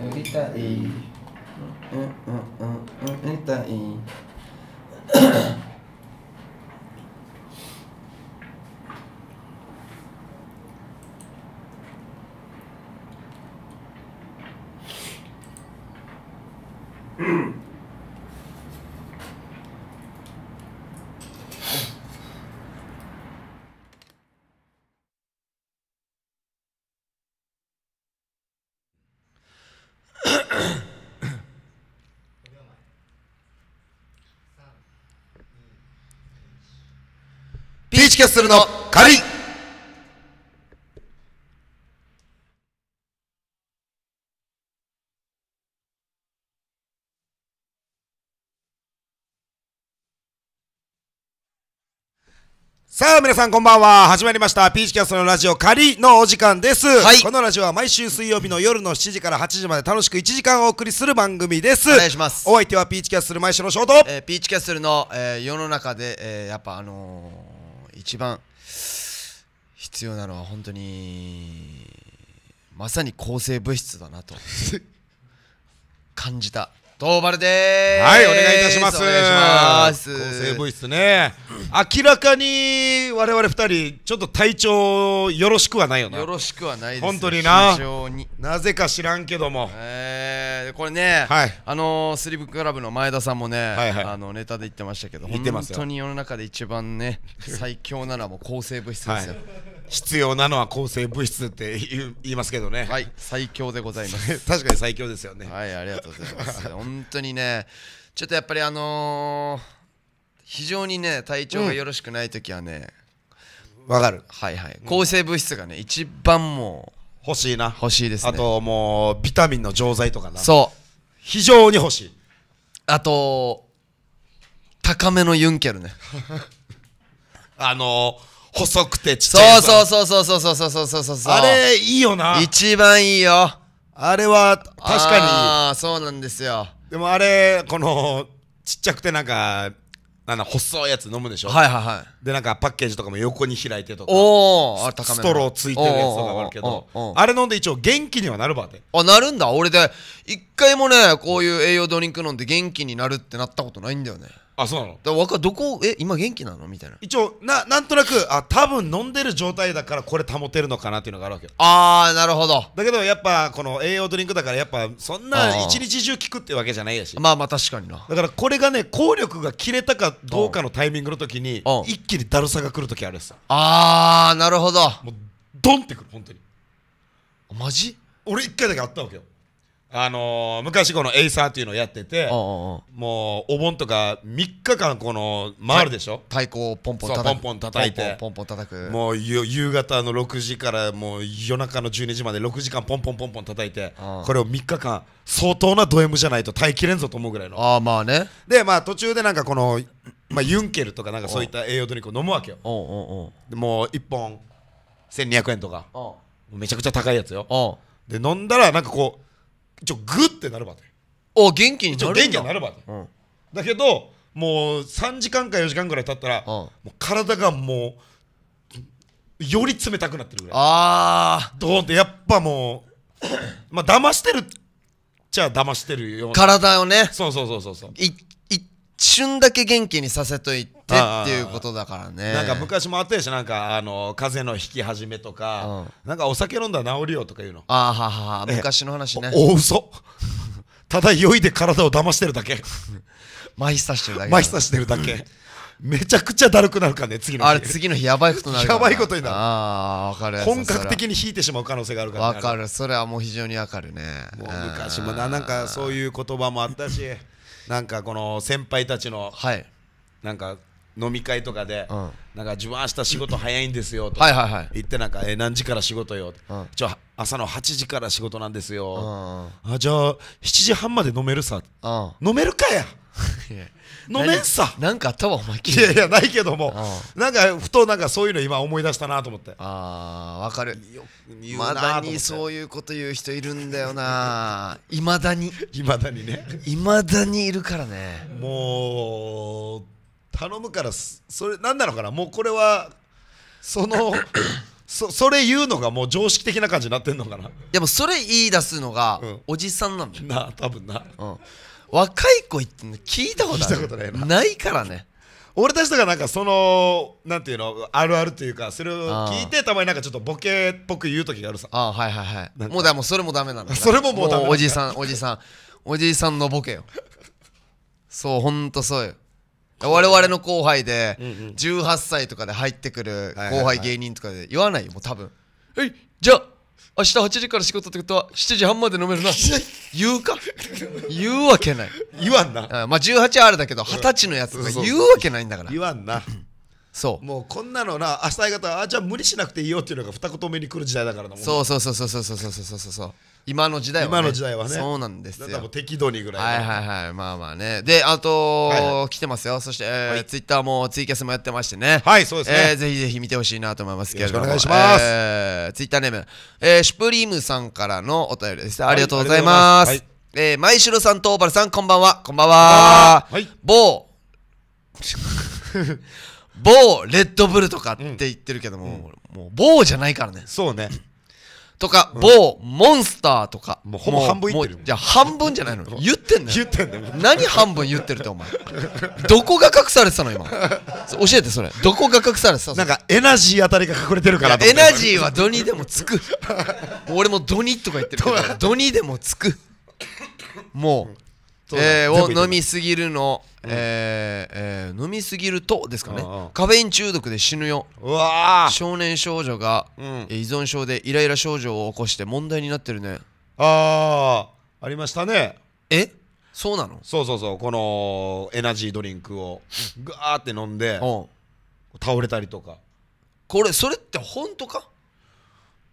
ahorita y... Ah, ah, ah, ahorita y... キャッスルの仮さあ、皆さんこんばんは。始まりました。ピーチキャストのラジオ仮のお時間です。はい。このラジオは毎週水曜日の夜の7時から8時まで楽しく1時間お送りする番組です。お願いします。お相手はピーチキャストル毎週のショート。えー、ピーチキャストルの、えー、世の中で、えー、やっぱあのー一番必要なのは本当にまさに抗生物質だなと 感じた東原ではいお願いいたしますお願いします抗生物質ね明らかに我々二人ちょっと体調よろしくはないよなよろしくはないです本当にななぜか知らんけども、えーこれね、はい、あのー、スリープクラブの前田さんもね、はいはい、あのネタで言ってましたけど本当に世の中で一番ね 最強なのはもう抗生物質ですよ、はい、必要なのは抗生物質って言いますけどねはい最強でございます 確かに最強ですよねはいありがとうございます 本当にねちょっとやっぱりあのー、非常にね体調がよろしくない時はねわ、うん、かるはいはい抗生物質がね一番もう欲しいな欲しいですねあともうビタミンの錠剤とかなそう非常に欲しいあと高めのユンケルね あの細くてちっちゃいそうそうそうそうそうそうそうそうそうそうあれいいよな一番いいよあれは確かにああそうなんですよでもあれこのちっちゃくてなんかあの細いやつ飲むでしょはいはいはいでなんかパッケージとかも横に開いてとかおおストローついてるやつとかあるけどあれ飲んで一応元気にはなるばってあなるんだ俺で一回もねこういう栄養ドリンク飲んで元気になるってなったことないんだよねあそうなのだからどこえ今元気なのみたいな一応ななんとなくあ多分飲んでる状態だからこれ保てるのかなっていうのがあるわけああなるほどだけどやっぱこの栄養ドリンクだからやっぱそんな一日中効くってわけじゃないやしまあまあ確かになだからこれがね効力が切れたかどうかのタイミングの時に一気にだるさがくる時あるさああなるほどもうドンってくる本当にマジ俺一回だけあったわけよあのー、昔このエイサーっていうのをやっててもうお盆とか3日間この回るでしょ太鼓をポンポン叩くポンポン叩いてポンポン叩くもう夕方の6時からもう夜中の12時まで6時間ポンポンポンポン叩いてこれを3日間相当なド M じゃないと耐えきれんぞと思うぐらいのああまあねでまあ途中でなんかこの、まあ、ユンケルとかなんかそういった栄養ドリンクを飲むわけよでもう1本1200円とかめちゃくちゃ高いやつよで飲んだらなんかこうちょグッてなるまでお元気になるんだ元気になるばうん、だけどもう3時間か4時間ぐらい経ったら、うん、もう体がもうより冷たくなってるぐらいああドーンってやっぱもうまあ騙してるっちゃ騙してるような体をねそうそうそうそうそう瞬だけ元気にさせといてっていうことだからねなんか昔もあったやしなんかあの風邪の引き始めとか、うん、なんかお酒飲んだら治るよとかいうのああはは昔の話ね大嘘 ただ酔いで体を騙してるだけマイさしてるだけマイさしてるだけ、めちゃくちゃだるくなるからね次の日あれ次の日やばいことになるやばいことになるああかる本格的に引いてしまう可能性があるから、ね、分かるそれはもう非常に分かるねもう昔もななんかそういう言葉もあったしなんかこの先輩たちの、はい、なんか飲み会とかで、うん、なんか自分明日仕事早いんですよと言ってなんか、え何時から仕事よ、うん、ちょ朝の8時から仕事なんですよ、うん、あじゃあ7時半まで飲めるさ、飲めるかや飲めんさなんかあったわお前いやいやないけどもなんかふとなんかそういうの今思い出したなと思ってああわかるまだにそういうこと言う人いるんだよないまだにいまだにねいまだにいるからねもう頼むからそれ何なのかなもうこれはその そそれ言うのがもう常識的な感じになってんのかなでもそれ言い出すのがおじさんなんだよ、うん、な多分な、うん若い子言っての聞いたこといたことないなないからね俺たちとかなんかそのなんていうのあるあるというかそれを聞いてたまになんかちょっとボケっぽく言う時があるさああはいはいはいもうだもうそれもダメなの それももうダメおじさんおじさんおじさんのボケよそうほんとそうよ我々の後輩で18歳とかで入ってくる後輩芸人とかで言わないよもう多分「えいじゃあ明日8時から仕事ってことは7時半まで飲めるな 言うか言うわけない言わんなあまあ18はあれだけど二十歳のやつが言うわけないんだから言わんなそうもうこんなのな明日方あじゃあ無理しなくていいよっていうのが二言目に来る時代だからなそうそうそうそうそうそうそうそうそう今の時代は、ね、今の時代はねそうなんですよ適度にぐらい、はいはいはいまあまあねであと、来てますよそして、えーツイッターもツイキャスもやってましてねはいそうですね、ぜひぜひ見てほしいなと思いますけれどもよろしくお願いします、ツイッターネーム、えー、シュプリームさんからのお便りです、ありがとうございます、はい、えー、前城さんとオーバルさんこんばんはこんばんははい、某 某レッドブルとかって言ってるけども、うん、もう某じゃないからねそうねとか、某モンスターとかもうほぼ半分言ってるもうじゃあ半分じゃないの言ってんの言ってんだよ何半分言ってるってお前どこが隠されてたの今教えてそれどこが隠されてたのなんかエナジーあたりが隠れてるからエナジーはドにでもつくも俺もドにとか言ってるけどドにでもつくもう、えー、を飲みすぎるのえーえー、飲みすぎるとですかねカフェイン中毒で死ぬようわ少年少女が、うん、依存症でイライラ症状を起こして問題になってるねああありましたねえそうなのそうそうそうこのエナジードリンクをガーって飲んで倒れたりとかこれそれって本当か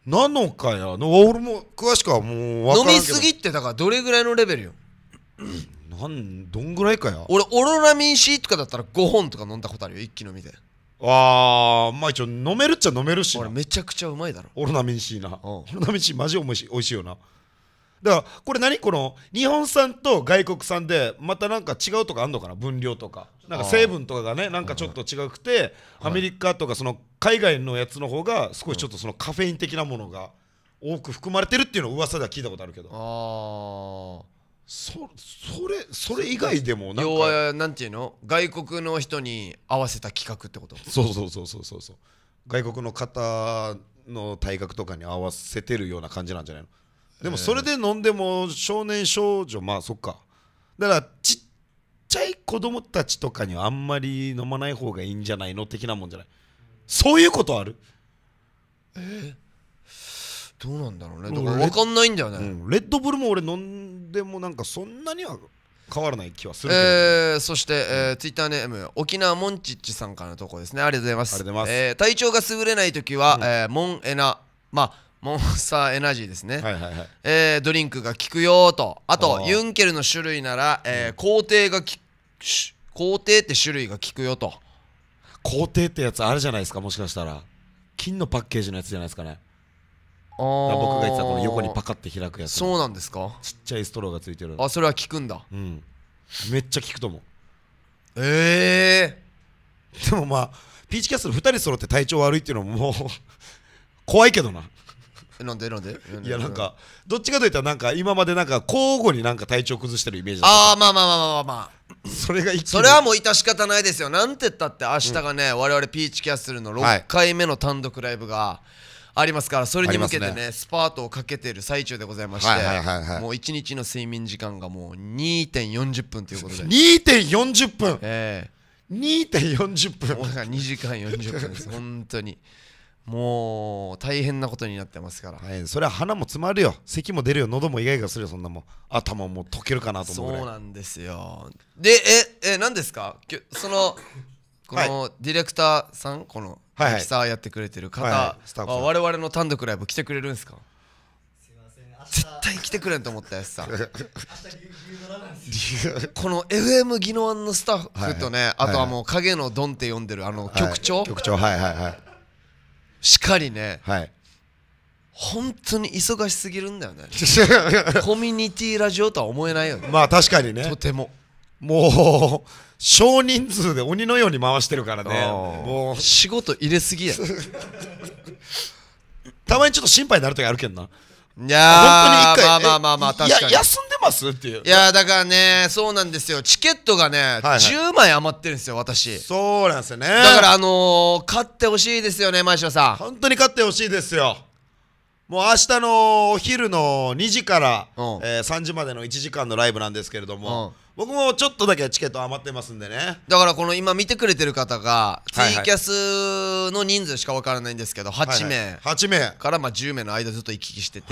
なのかや俺も詳しくはもう分からんけど飲みすぎってだからどれぐらいのレベルよ どんぐらいかよ俺オロナミン C とかだったら5本とか飲んだことあるよ一気飲みでああまあ一応飲めるっちゃ飲めるしな俺めちゃくちゃうまいだろオロナミン C な、オロナミン C マジおいしい美味しいよなだからこれ何この日本産と外国産でまたなんか違うとかあんのかな分量とかなんか成分とかがねなんかちょっと違くてアメリカとかその海外のやつの方が少しちょっとそのカフェイン的なものが多く含まれてるっていうのを噂では聞いたことあるけどああそそれそれ以外でもなん要はなんていうの外国の人に合わせた企画ってことそうそうそうそうそうそう外国の方の体格とかに合わせてるような感じなんじゃないのでもそれで飲んでも少年少女まあそっかだからちっちゃい子供たちとかにはあんまり飲まない方がいいんじゃないの的なもんじゃないそういうことあるえーどうなんだろうねだから分かんないんだよね、うん、レッドブルも俺飲んでもなんかそんなには変わらない気はするけど、ね、えー、そして、えー、ツイッターネーム沖縄モンチッチさんからのとこですねありがとうございますいます、えー、体調が優れない時は、うん、えー、モンエナまあモンスターエナジーですね、はいはいはいえー、ドリンクが効くよとあとユンケルの種類なら、えー、工程が工程って種類が効くよと工程ってやつあるじゃないですかもしかしたら金のパッケージのやつじゃないですかね僕が言ってたこの横にパカって開くやつそうなんですかちっちゃいストローがついてるあそれは効くんだうんめっちゃ効くと思うええー、でもまあピーチキャッスル2人揃って体調悪いっていうのももう怖いけどななんでなんでいやなんかどっちかといったらなんか今までなんか交互になんか体調崩してるイメージだったあまあまあまあまあまあそれがそれはもう致し方ないですよなんて言ったって明日がね、うん、我々ピーチキャッスルの6回目の単独ライブが、はいありますからそれに向けてねスパートをかけてる最中でございましてもう1日の睡眠時間がもう2.40分ということで2.40分ええ2.40分もう2時間40分です本当にもう大変なことになってますから、はい、それは鼻も詰まるよ咳も出るよ喉もイガイガするよそんなもん頭も溶けるかなと思うそうなんですよでええ何ですかそのこのディレクターさんこのミキサーやってくれてる方は我々の単独ライブ来てくれるんですか絶対来てくれんと思ったやつさ この FM 技能案のスタッフとね、はいはい、あとはもう影のドンって呼んでるあの局長、はい、局長はいはいはいしかりね、はい、本当に忙しすぎるんだよね コミュニティラジオとは思えないよねまあ確かにねとてももう少人数で鬼のように回してるからねもう仕事入れすぎや たまにちょっと心配になる時あるけんないやーまあまあまあまあ確かに休んでますっていういやだからねそうなんですよチケットがね、はいはい、10枚余ってるんですよ私そうなんですよねだからあのー、買ってほしいですよね前島さん本当に勝ってほしいですよもう明日のお昼の2時から、うん、えー、3時までの1時間のライブなんですけれども、うん僕もちょっとだけチケット余ってますんでねだからこの今見てくれてる方がツイキャスの人数しか分からないんですけど8名8名からまあ10名の間ずっと行き来してて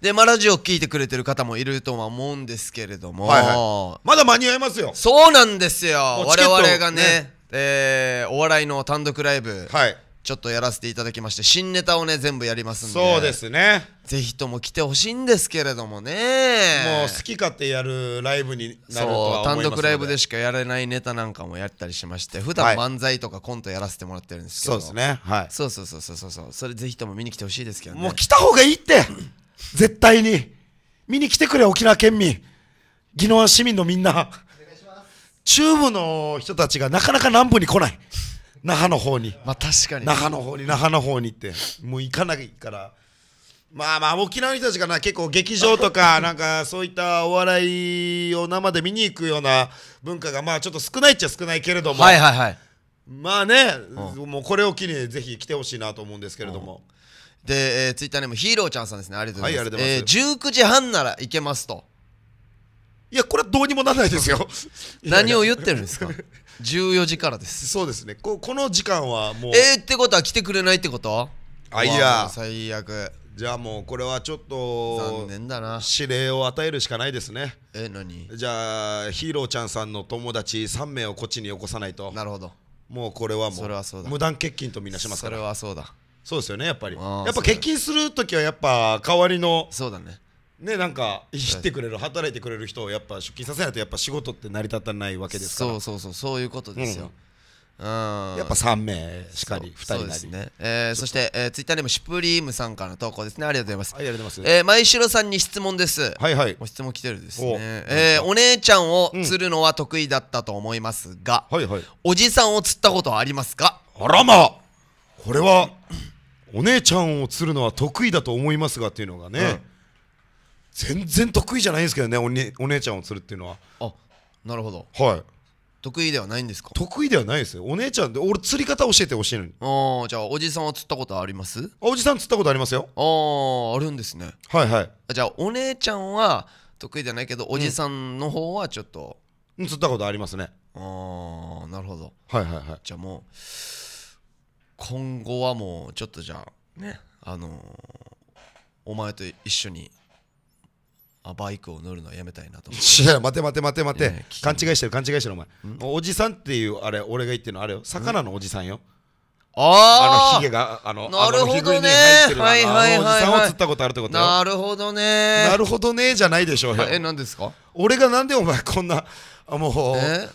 でまあラジオ聞いてくれてる方もいるとは思うんですけれども、はいはい、まだ間に合いますよそうなんですよ我々がねね、えー、お笑いの単独ライブ、はい、ちょっとやらせていただきまして新ネタをね全部やりますんでそうですねぜひとも来てほしいんですけれどもねもう好き勝手やるライブになるとは思いますので単独ライブでしかやれないネタなんかもやったりしまして普段漫才とかコントやらせてもらってるんですけど、はい、そうですねはいそうそうそうそうそうそれぜひとも見に来てほしいですけどねもう来た方がいいって絶対に見に来てくれ沖縄県民宜野湾市民のみんな中部の人たちがなかなか南部に来ない那覇の方にまあ確かに那覇の方に那覇の方にってもう行かないからまあまあ沖縄の人たちがな結構劇場とか なんかそういったお笑いを生で見に行くような文化がまあちょっと少ないっちゃ少ないけれどもはいはいはいまあね、うん、もうこれを機にぜひ来てほしいなと思うんですけれども、うん、で、えー、ツイッターにもヒーローちゃんさんですねありがとうございます,、はいますえー、19時半なら行けますといやこれはどうにもならないですよ 何を言ってるんですか 14時からですそうですねここの時間はもうえー、ってことは来てくれないってことあいや最悪じゃあもうこれはちょっと残念だな指令を与えるしかないですねえ何じゃあヒーローちゃんさんの友達3名をこっちによこさないとなるほどもうこれはもうそそれはうだ無断欠勤とみんなしますからそれはそうだそうですよねやっぱりやっぱ欠勤する時はやっぱ代わりのそうだねねなんかいじってくれる働いてくれる人をやっぱ出勤させないとやっぱ仕事って成り立たないわけですからそうそうそうそういうことですよ、うん、やっぱ3名しかり2人なりそね、えー、そして、えー、ツイッターでもシュプリームさんからの投稿ですねありがとうございますありがとうございます、えー、前城さんに質問ですはいはい質問来てるですねお,、えー、お姉ちゃんを釣るのは得意だったと思いますが、うん、はいはい、おじさんを釣ったことはありますかあらまあ、これはお姉ちゃんを釣るのは得意だと思いますがっていうのがね、うん全然得意じゃないんですけどねお,、お姉ちゃんを釣るっていうのはあなるほどはい得意ではないんですか得意ではないですよお姉ちゃんで俺釣り方教えてほしいのにああじゃあおじさんは釣ったことありますおじさん釣ったことありますよあああるんですねはいはいじゃあお姉ちゃんは得意じゃないけどおじさんの方はちょっと、うん、釣ったことありますねああなるほどはいはいはいじゃあもう今後はもうちょっとじゃあねあのー、お前と一緒にバイクを乗るのはやめたいなと思っていや待て待て待て待て勘違いしてる勘違いしてるお前おじさんっていうあれ俺が言ってるのあれよ魚のおじさんよああのヒゲがあのなるほどねはいはいはいおじさんを釣ったことあるってことなるほどねなるほどねじゃないでしょうよえ何ですか俺がなんでお前こんなあもう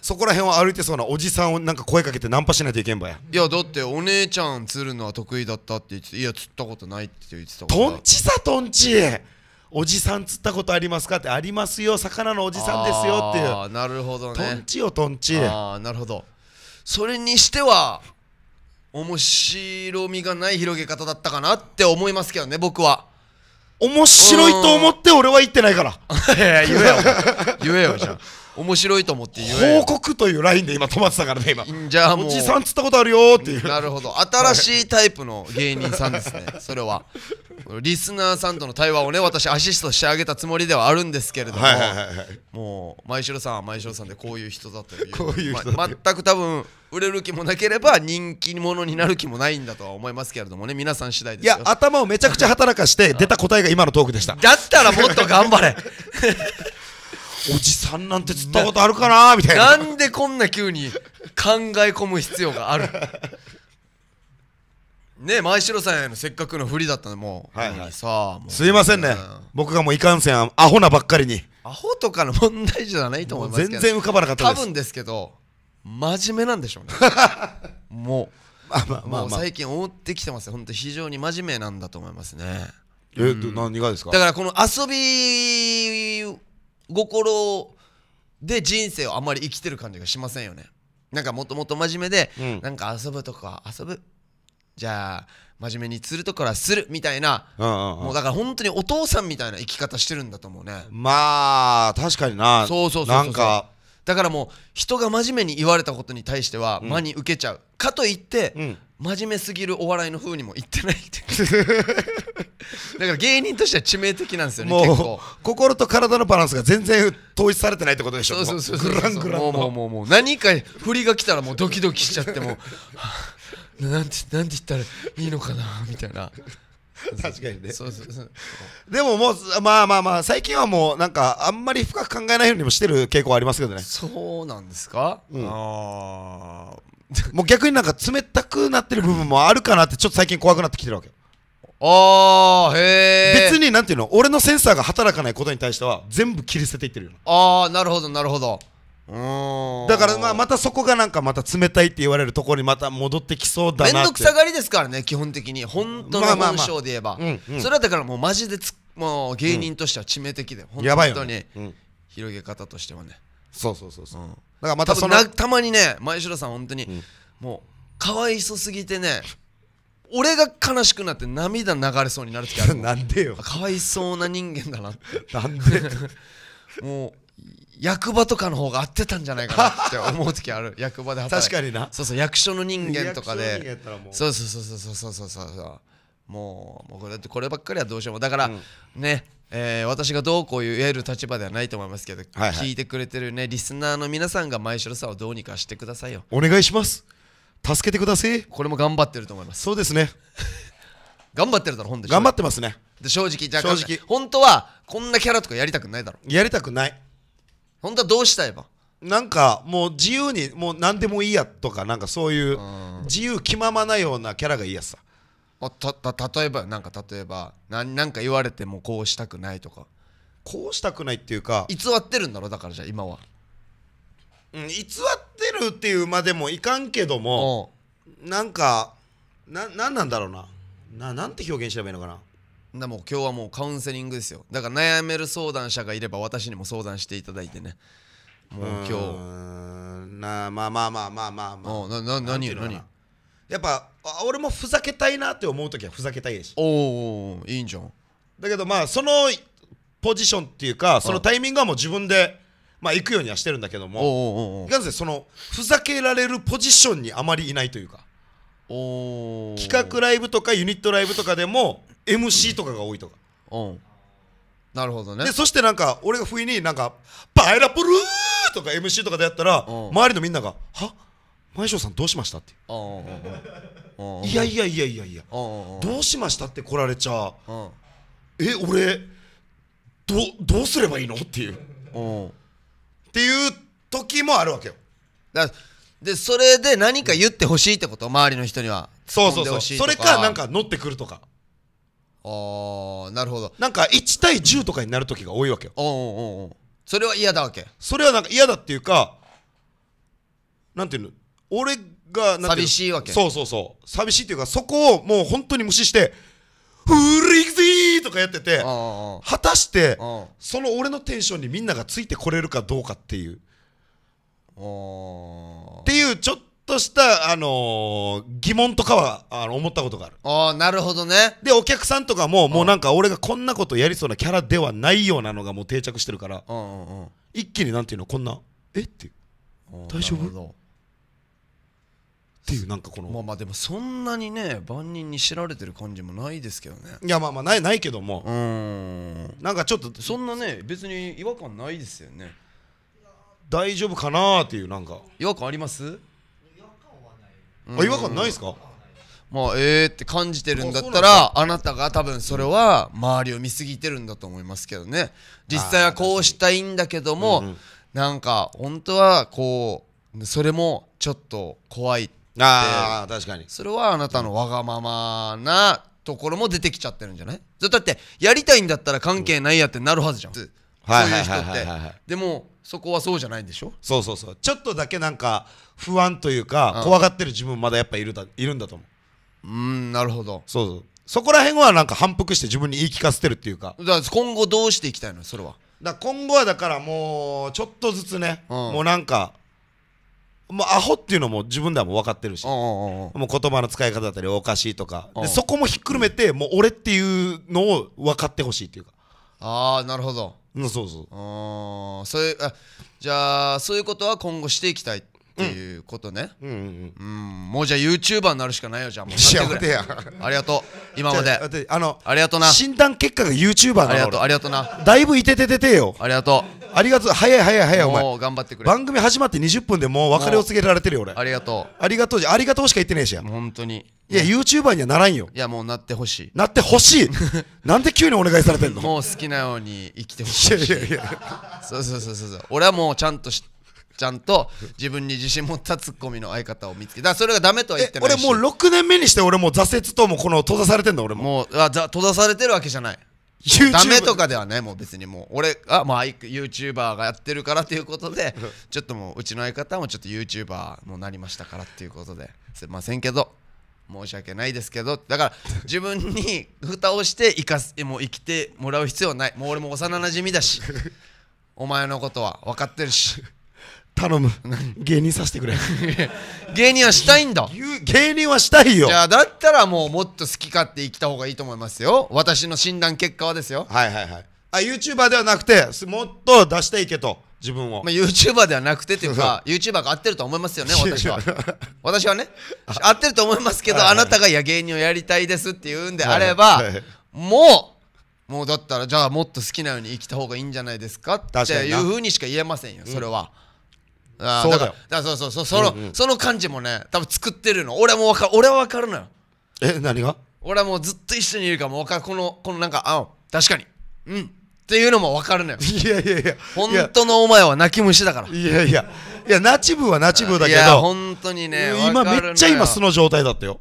そこら辺を歩いてそうなおじさんをなんか声かけてナンパしないといけんばやいやだってお姉ちゃん釣るのは得意だったって言っていや釣ったことないって言ってたとんちさとんちおじさん釣ったことありますかってありますよ魚のおじさんですよっていうなるほどねとんちよとんちああなるほどそれにしては面白みがない広げ方だったかなって思いますけどね僕は面白いと思って俺は言ってないから いや言えよ言えよじゃあ面白いと思って言え報告というラインで今止まってたからね今じゃあもうおじさんつったことあるよっていうなるほど新しいタイプの芸人さんですねそれはリスナーさんとの対話をね私アシストしてあげたつもりではあるんですけれども、はいはいはいはい、もう前城さんは前城さんでこういう人だというこういう人、ま、全く多分売れる気もなければ人気者になる気もないんだとは思いますけれどもね皆さん次第ですいや頭をめちゃくちゃ働かして出た答えが今のトークでしただったらもっと頑張れおじさんなんて釣ったことあるかなみたいななんでこんな急に考え込む必要があるね前城さんへのせっかくのふりだったのもう、はいはい、さあすいませんね、僕がもういかんせんアホなばっかりにアホとかの問題じゃないと思います全然浮かばなかったです多分ですけど真面目なんでしょうね もう,、まあまあまあ、まあ、最近覆ってきてますよ本当非常に真面目なんだと思いますねえ、うん、何がですかだからこの遊び心で人生をあまり生きてる感じがしませんよねなんかもともと真面目で、うん、なんか遊ぶとか遊ぶじゃあ真面目に釣るとこからするみたいな、もうだから本当にお父さんみたいな生き方してるんだと思うねまあ確かになそうそうそうそうなんかだからもう人が真面目に言われたことに対しては真に受けちゃう、かといって、うん、真面目すぎるお笑いの風にも言ってないって だから芸人としては致命的なんですよね結構心と体のバランスが全然統一されてないってことでしょそうそうそうそうグラングランもうもうもうもう何か振りが来たらもうドキドキしちゃってもうなんてなんて言ったらいいのかなみたいな 確かにねそうそうそうでももうまあまあまあ最近はもうなんかあんまり深く考えないようにもしてる傾向ありますけどねそうなんですか、うん、ああ もう逆になんか冷たくなってる部分もあるかなってちょっと最近怖くなってきてるわけああへえ別になんていうの俺のセンサーが働かないことに対しては全部切り捨てていってるよああなるほどなるほどだからまあまたそこがなんかまた冷たいって言われるところにまた戻ってきそうだな面倒くさがりですからね基本的に本当の文章で言えばそれはだからもうマジでもう芸人としては致命的で、うん、本当に、うん、広げ方としてはねそうそうそうそう、うん、だからまたそのたまにね前城さん本当に、うん、もうかわいそすぎてね俺が悲しくなって涙流れそうになる時ある なんでよかわいそうな人間だなって なんで もう役場とかの方が合ってたんじゃないかなって思う時ある 役場で働いて確かになそうそう役所の人間とかでそうそうそうそうそうそうそうそうもうもうだってこればっかりはどうしようもだから、うん、ねえー、私がどうこう言える立場ではないと思いますけど、はいはい、聞いてくれてるねリスナーの皆さんが前白さをどうにかしてくださいよお願いします助けてくださいこれも頑張ってると思いますそうですね 頑張ってるだろ本で頑張ってますねで正直じゃあ正直本当はこんなキャラとかやりたくないだろやりたくない本当はどうしたいばなんかもう自由にもう何でもいいやとかなんかそういう自由気ままなようなキャラがいいやさあたた例えばなんか例えば何か言われてもこうしたくないとかこうしたくないっていうか偽ってるんだろだからじゃあ今は、うん、偽ってるっていうまでもいかんけどもなんかな何なんだろうなななんて表現すればいいのかなだもう今日はもうカウンセリングですよだから悩める相談者がいれば私にも相談していただいてねもう今日なまあまあまあまあまあまあなな何何やっぱ俺もふざけたいなって思う時はふざけたいでしおおいいんじゃんだけどまあそのポジションっていうかそのタイミングはもう自分でまあ行くようにはしてるんだけどもいかんせんそのふざけられるポジションにあまりいないというか企画ライブとかユニットライブとかでも MC とかが多いとか、うん、なるほどねでそしてなんか俺が不意になんか「パイナップルー!」とか MC とかでやったら、うん周りのみんなが「は前翔さんどうしました?」っていやいやいやいやいやどうしましたって来られちゃうえ俺どどうすればいいのっていうっうていう時もあるわけよだでそれで何か言ってほしいってこと周りの人にはそうそうそうそれかなんか乗ってくるとかああなるほどなんか1対10とかになる時が多いわけよ、おうんうんうんそれは嫌だわけそれはなんか嫌だっていうかなんていうの俺がなんていうの寂しいわけそうそうそう寂しいっていうかそこをもう本当に無視して「フリーゼー!」とかやってて果たしてその俺のテンションにみんながついてこれるかどうかっていうっていうちょっととした、あのー疑問とかはあの思ったことがあるああ、なるほどね。でお客さんとかももうなんか俺がこんなことやりそうなキャラではないようなのがもう定着してるからうんうんうん。一気になんていうのこんなえって大丈夫っていうなんかこの、まあまあでもそんなにね万人に知られてる感じもないですけどねいやまあまあないないけどもう、ーんなんかちょっとそんなね別に違和感ないですよね大丈夫かなーっていうなんか違和感ありますあ違和感ないですかまえーって感じてるんだったらあなたが多分それは周りを見すぎてるんだと思いますけどね実際はこうしたいんだけども、なんか本当はこうそれもちょっと怖いってあ確かにそれはあなたのわがままなところも出てきちゃってるんじゃないだってやりたいんだったら関係ないやってなるはずじゃん、うん、そういう人って、はいはい、でもそこはそうじゃないんでしょそうそうそうちょっとだけなんか不安というか、怖がってる自分まだやっぱいるだいるんだと思ううーんなるほどそうそうそこら辺はなんか反復して自分に言い聞かせてるっていうかだから今後どうしていきたいのそれはだ今後はだからもうちょっとずつね、うんもうなんかもうアホっていうのも自分ではもう分かってるし、うんうんうんもう言葉の使い方だったりおかしいとか、うでそこもひっくるめてもう俺っていうのを分かってほしいっていうかああなるほどうん、そうそうあそれあじゃあそういうことは今後していきたいっていうことね、うん、うん、もうじゃあ YouTuber になるしかないよじゃあもうや待てやありがとう今まであのありがとうな診断結果が YouTuber なのありがとうありがとうなだいぶいててててよありがとうありがとう早い早い早いお前もう頑張ってくれ番組始まって20分でもう別れを告げられてるよ俺ありがとうありがとうありがとうしか言ってねえしや本当にいや、YouTuber にはならんよ。いや、もうなってほしい。なってほしい なんで急にお願いされてんのもう好きなように生きてほしい。いやいやいや。そうそうそうそう。俺はもうちゃんとしちゃんと自分に自信持ったツッコミの相方を見つけたそれがダメとは言ってないし俺もう6年目にして俺もう挫折ともこの閉ざされてんだ俺ももうあざ閉ざされてるわけじゃない YouTube… ダメとかではないもう別にもう俺がまあ YouTuber がやってるからということでちょっともううちの相方もちょっと YouTuber もなりましたからっていうことですいませんけど申し訳ないですけどだから自分に蓋をして生かすもう生きてもらう必要はないもう俺も幼なじみだし お前のことは分かってるし頼む芸人させてくれ 芸人はしたいんだ芸人はしたいよじゃあだったらもうもっと好き勝手生きた方がいいと思いますよ私の診断結果はですよはいはいはいあ YouTuber ではなくてもっと出していけと自分を、まあ、YouTuber ではなくてというか YouTuber が合ってると思いますよね私は私はね合ってると思いますけど、はいはい、あなたがいや芸人をやりたいですって言うんであれば、はいはい、もうもうだったらじゃあもっと好きなように生きた方がいいんじゃないですかっていうふうにしか言えませんよそれは、うんあそうだよだそうそうそうその、その感じもね多分作ってるの俺はも分かる俺は分かるのよえ何が俺はもうずっと一緒にいるからもうかこのこのなんかあ確かにうんっていうのも分かるのよいやいやいや本当のお前は泣き虫だからいやいやいやナチブはナチブだけどいや本当にね今めっちゃ今素の状態だったよ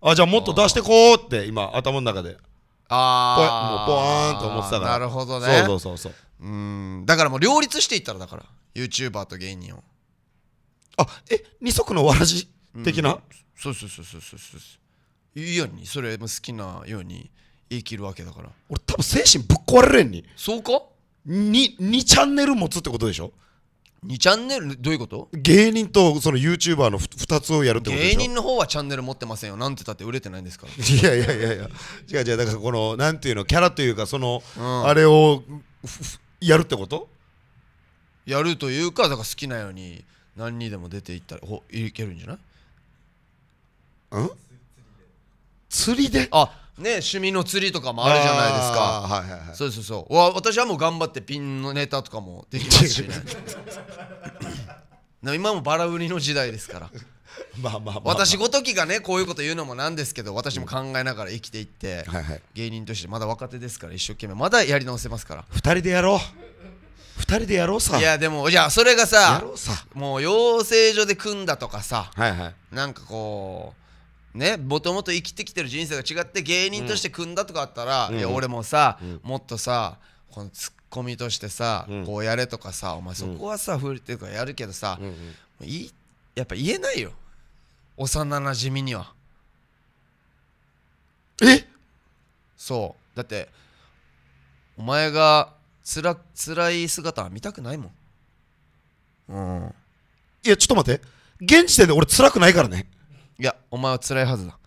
あじゃあもっと出してこうって今頭の中でああもうボーンと思ってたからなるほどねそうそうそうそううんだからもう両立していったらだから YouTuber と芸人をあえ二足のわらじ的な、うん、そうそうそうそうそうそういいようにそれも好きなように生きるわけだから俺多分精神ぶっ壊れれんにそうか二 2, チャンネル持つってことでしょ二チャンネルどういうこと芸人とその YouTuber の二つをやるってことでしょ芸人の方はチャンネル持ってませんよなんてたって売れてないんですから いやいやいやいや違う違うだからこのなんていうのキャラというかその、うん、あれをやるってことやるというかだから好きなように何にでも出ていったらおいけるんじゃないん釣りであね趣味の釣りとかもあるじゃないですか、はいはいはい、そうそうそうわ私はもう頑張ってピンのネタとかもできますし、ね、今もバラ売りの時代ですから まあまあまあ、まあ、私ごときがねこういうこと言うのもなんですけど私も考えながら生きていって、うんはいはい、芸人としてまだ若手ですから一生懸命まだやり直せますから2人でやろう2人でやろうさいやでもじゃあそれがやさろうさもう養成所で組んだとかさはいはいなんかこうねもともと生きてきてる人生が違って芸人として組んだとかあったら、うんいや俺もさ、うんもっとさこのツッコミとしてさ、うんこうやれとかさお前そこはさ、ふるっていうかやるけどさ、うんうんいやっぱ言えないよ幼なじみにはえそうだってお前がつら辛い姿は見たくないもんうんいやちょっと待って現時点で俺辛くないからねいやお前は辛いはずだ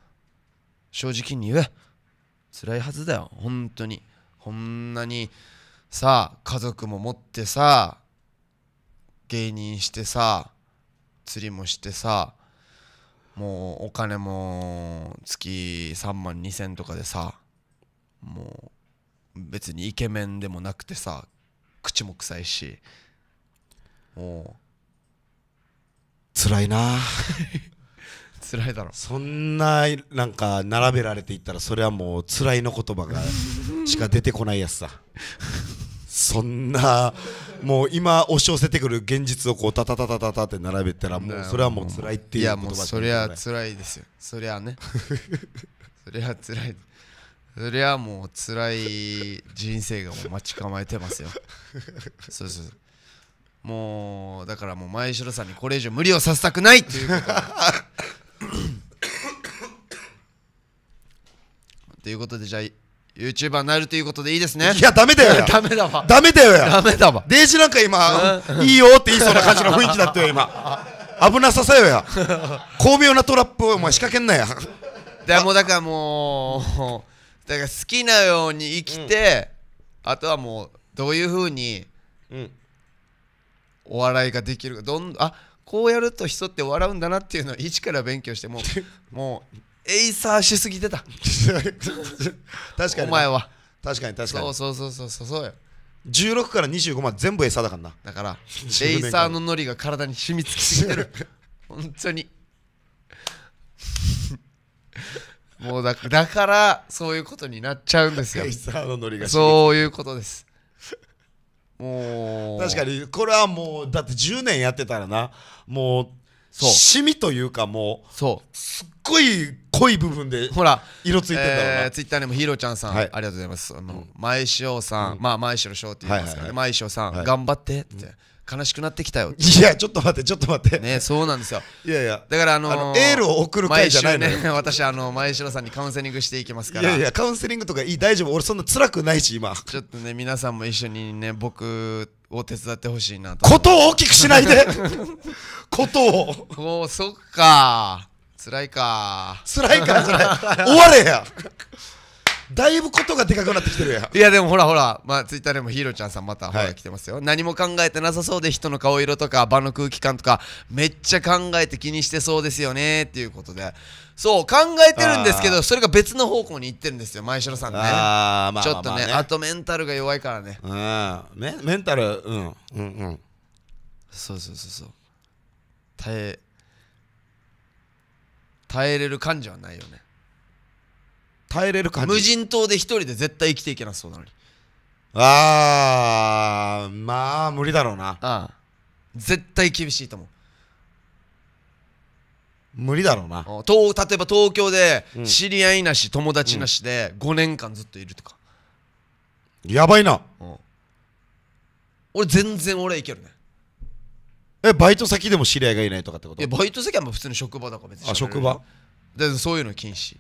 正直に言え辛いはずだよ本当にこんなにさ家族も持ってさ芸人してさ釣りもしてさもうお金も月3万2000とかでさもう別にイケメンでもなくてさ口も臭いしもう辛いな 辛いだろそんななんか並べられていったらそれはもう辛いの言葉が しか出てこないやつさそんなもう今押し寄せてくる現実をこうタタタタタタって並べたらもうそれはもう辛いっていう言葉いやもうそりゃ辛いですよそりゃね そりゃ辛いそりゃもう辛い人生がもう待ち構えてますよそうそうもうだからもう前城さんにこれ以上無理をさせたくないっていうことということでじゃあ YouTuber になるということでいいですねいやダメだよ ダメだわダメだよダメだわデイジなんか今、いいよって言いそうな感じの雰囲気だったよ今危なささよや 巧妙なトラップをお前仕掛けんなやだもうだからもうだから好きなように生きて、うん、あとはもうどういうふうにお笑いができるかどんあこうやると人って笑うんだなっていうのを一から勉強してもう もうエイサーしすぎてた 確かにお前は確かに確かにそうそうそうそうそうや16から25まで全部餌だからなだからエイサーのノリが体に染みつきすぎてる本当にもうだだからそういうことになっちゃうんですよ。そういうことです。もう確かにこれはもうだって10年やってたらなもうそうシミというかもうそうすっごい濃い部分でほら色ついてんだろうな、えー、ツイッターでもヒーローちゃんさん、はい、ありがとうございます、うん、前塩さん、うん、まあ前塩翔って言いますから、ねはいはいはい、前塩さん、はい、頑張ってって、うん悲しくなってきたよいやちょっと待ってちょっと待ってねそうなんですよいやいやだからあのー、エールを送る会じゃないのよ、ね、私あの前城さんにカウンセリングしていきますからいやいやカウンセリングとかいい大丈夫俺そんな辛くないし今ちょっとね皆さんも一緒にね僕を手伝ってほしいなとことを大きくしないで ことをおそっか辛いか辛いか辛い終われやだいぶことがでかくなってきてるやんいやでもほらほらまあツイッターでもヒーローちゃんさんまたほら来てますよ、何も考えてなさそうで人の顔色とか場の空気感とかめっちゃ考えて気にしてそうですよねっていうことでそう考えてるんですけどそれが別の方向に行ってるんですよ前城さんねあ、まあ、ちょっとね,、あとメンタルが弱いからねうんメンタル、うん、うんうんそうそうそうそう耐え耐えれる感じはないよね耐えれるか無人島で一人で絶対生きていけなそうなのにああまあ無理だろうなああ絶対厳しいと思う無理だろうなと例えば東京で知り合いなし、うん、友達なしで5年間ずっといるとか、やばいな俺全然俺いけるねえバイト先でも知り合いがいないとかってこといやバイト先はもう普通の職場だから別にあ職場でそういうの禁止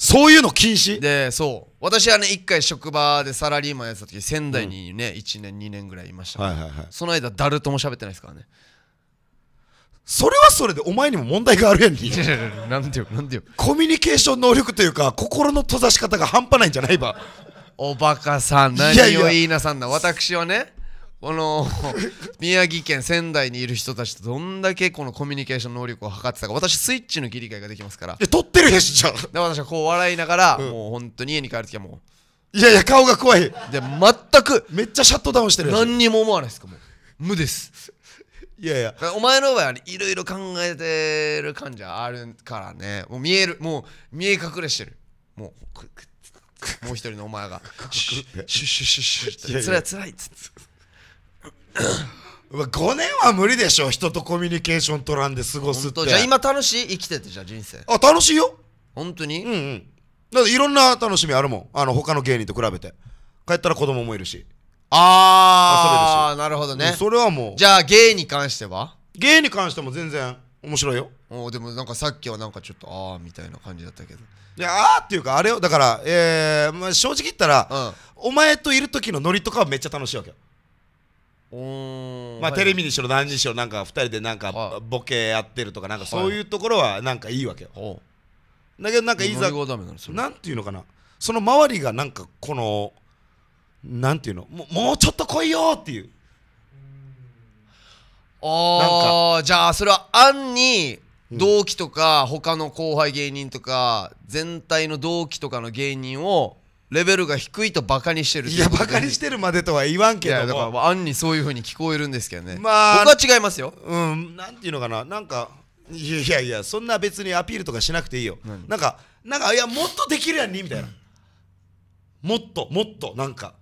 そういうの禁止でそう私はね一回職場でサラリーマンやってた時仙台にね、1年2年ぐらいいましたはいはいはい、その間誰とも喋ってないですからねそれはそれでお前にも問題があるやんに何てよ何でてよコミュニケーション能力というか心の閉ざし方が半端ないんじゃないばおバカさん何を言いなさん私はねこの 宮城県仙台にいる人たちとどんだけこのコミュニケーション能力を測ってたか私スイッチの切り替えができますからいや撮ってるやしじゃん私はこう笑いながら、うんもう本当に家に帰る時はもういやいや顔が怖いで全くめっちゃシャットダウンしてるやし何にも思わないですかもう無ですいやいやお前の場合はいろいろ考えてる感じはあるからねもう見えるもう見え隠れしてるもうもう一人のお前がシュッシュッシュッシュッシュッっていやいやつらいつらいっつって5年は無理でしょ人とコミュニケーション取らんで過ごすってじゃあ今楽しい生きててじゃあ人生あ楽しいよ本当にうんうんだっていろんな楽しみあるもんあの他の芸人と比べて帰ったら子供もいるしああなるほどね、それはもうじゃあ芸に関しては芸に関しても全然面白いよおでもなんかさっきはなんかちょっとああみたいな感じだったけどいやあーっていうかあれよだから、えーまあ、正直言ったら、うん、お前といる時のノリとかはめっちゃ楽しいわけよまあ、テレビにしろ何にしろなんか2人でなんかボケやってるとかなんかそういうところはなんかいいわけよ、だけどなんかいざなんていうのかなその周りがなんかこのなんていうのももうちょっと来いよっていうああじゃあそれは案に同期とか他の後輩芸人とか全体の同期とかの芸人をレベルが低いとバカにしてるいやバカにしてるまでとは言わんけどもいやだから暗にそういうふうに聞こえるんですけどねまあ僕は違いますようんなんていうのかななんかいやいやそんな別にアピールとかしなくていいよなんかなんかいやもっとできるやんにみたいな、うん、もっともっとなんか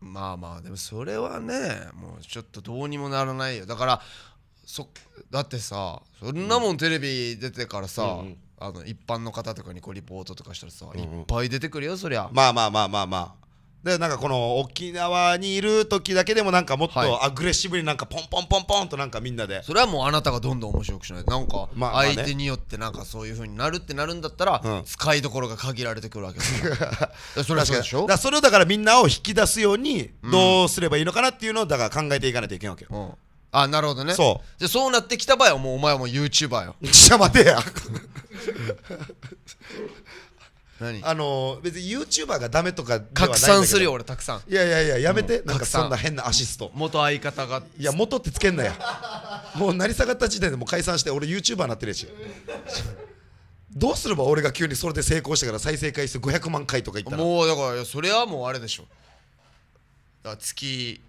まあまあでもそれはねもうちょっとどうにもならないよだからそだってさそんなもんテレビ出てからさ、うんうんあの一般の方とかにこうリポートとかしたらさ、うんいっぱい出てくるよそりゃまあまあまあまあまあでなんかこの沖縄にいる時だけでもなんかもっとアグレッシブになんかポンポンポンポンとなんかみんなで、はい、それはもうあなたがどんどん面白くしないなんか相手によってなんかそういうふうになるってなるんだったら、使いどころが限られてくるわけ それはそうでしょだそれをだからみんなを引き出すようにどうすればいいのかなっていうのをだから考えていかないといけないわけよ、うんあなるほどねそうじゃそうなってきた場合はもうお前はもう YouTuber よ ちょ待てや何あの別に YouTuber がダメとかではないんだ拡けど散するよ俺たくさんいやいやいややめて、なんかそんな変なアシスト元相方がいや元ってつけんなやもう成り下がった時点でもう解散して俺 YouTuber になってるやしどうすれば俺が急にそれで成功してから再生回数500万回とかいったらもうだからそれはもうあれでしょだから月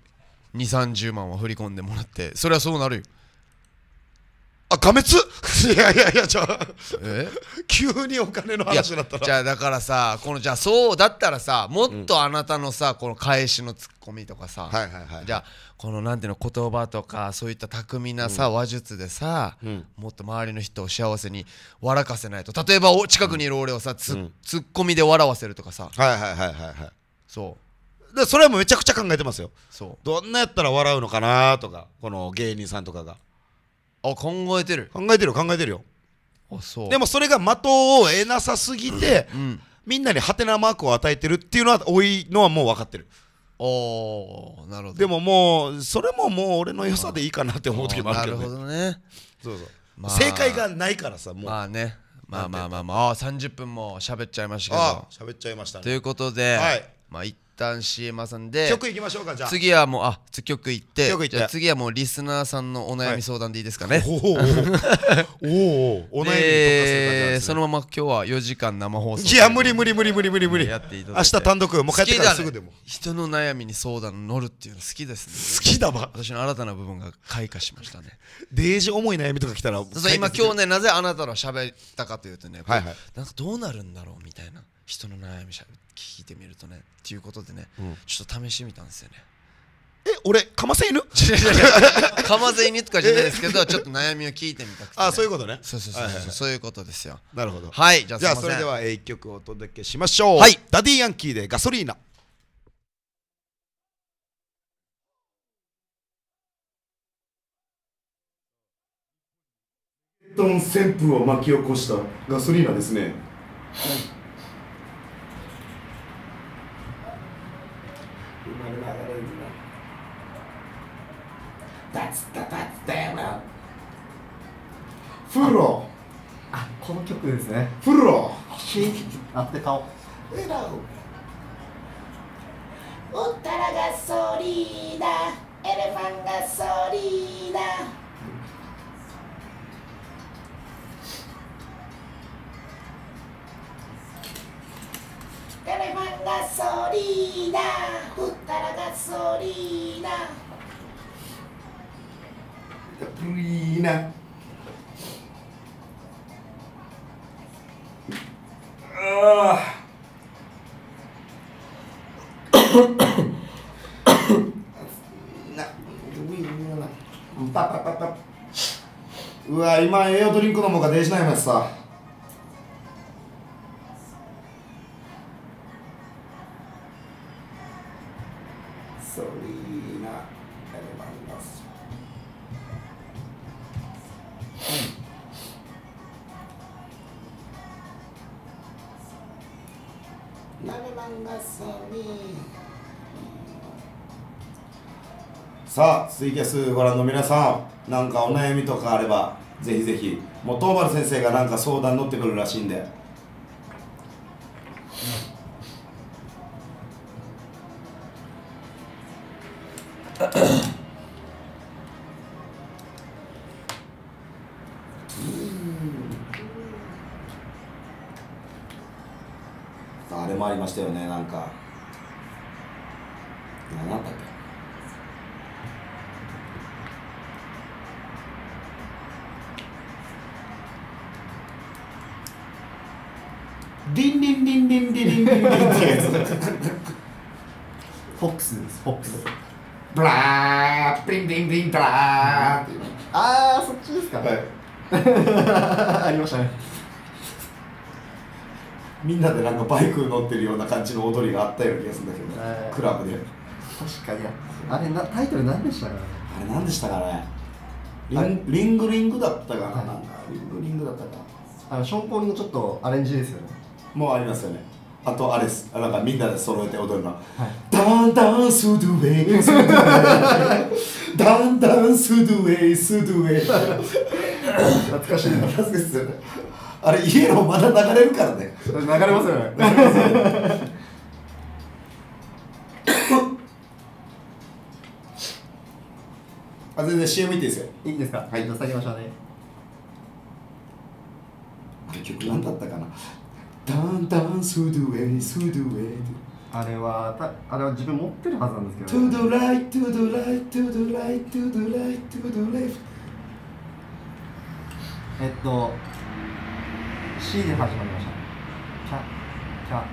2 3 0万は振り込んでもらってそれはそうなるよあ、加め いやいやいや、じゃあ、急にお金の話になったら。じゃあ、だからさ、この、じゃあ、そうだったらさ、もっとあなたのさ、この返しのツッコミとかさ、はいはいはい、じゃあ、この、なんていうの、言葉とか、そういった巧みなさ、うん、話術でさ、うん、もっと周りの人を幸せに笑かせないと。例えば、お近くにいる俺をさ、ツッコミで笑わせるとかさ。はいはいはいはいはい。そう。でそれはもうめちゃくちゃ考えてますよそうどんなやったら笑うのかなとかこの芸人さんとかがあ考えてる考えてるよ考えてるよあそうでもそれが的を得なさすぎて、うん、みんなにハテナマークを与えてるっていうのは多いのはもう分かってるおなるほどでももうそれももう俺の良さでいいかなって思う時もあるけど、ね、なるほどねそうそう、まあ、正解がないからさもうまあねまあまあまあまああ30分も喋っちゃいましたけど喋っちゃいましたねということで、はい、まあ一旦 CM さんで曲いきましょうかじゃあ次はもうあ曲いって曲いってじゃあ次はもうリスナーさんのお悩み相談でいいですかね、はい、おおお おおお。おお。おおおおおおおお。おお。そのまま今日は4時間生放送いや無理無理無理無理無理無理やっていただいて明日単独もう帰ってからすぐでも、ね、人の悩みに相談乗るっていうの好きですね好きだわ私の新たな部分が開花しましたね デージ重い悩みとか来たら今今日ねなぜあなたお喋ったかというとね、はいはい、なんかどうなるんだろうみたいな人の悩みお。おお。お聞いてみるとねっていうことでね、うん、ちょっと試してみたんですよねえ俺かませ犬 かませ犬とかじゃないですけど ちょっと悩みを聞いてみたくて、ね、あそういうことねそうそうそう、はいはい、そういうことですよなるほどはいじゃあそれでは一曲お届けしましょうはいダディヤンキーでガソリーナトン旋風を巻き起こしたガソリーナですね、はい that's the that's the フロあこの曲ですねフロあって顔フロおったらがソリーナエレファンガソリーナエレファンガソリーナふったらガソリーナうわ今栄養ドリンク飲むか電子ないもさ。ツイキャスご覧の皆さんなんかお悩みとかあればぜひぜひもう東丸先生がなんか相談乗ってくるらしいんでなでなんかバイク乗ってるような感じの踊りがあったような気がするんだけど、ねえー、クラブで確かにあれなタイトル何でしたかねあれ何でしたかねリンリングリングだったかな,、なんかリングリングだったかあのショーン・ポールのちょっとアレンジですよねもうありますよねあとあれですなんかみんなで揃えて踊るの、はい、ダンダンスドゥウェイスドゥウェイダンダンスドゥウェイスドゥウェイ懐かしい懐かしいですよあれイエローまだ流れるからね流れますよね あ全然 CM いていいですよいいんですかはい出さげましょうね結局何だったかなダンダンスドゥエイスドゥエイあれはたあれは自分持ってるはずなんですけど、ね、To the right, to the right, to the r えっと C で始まりましたキャキャ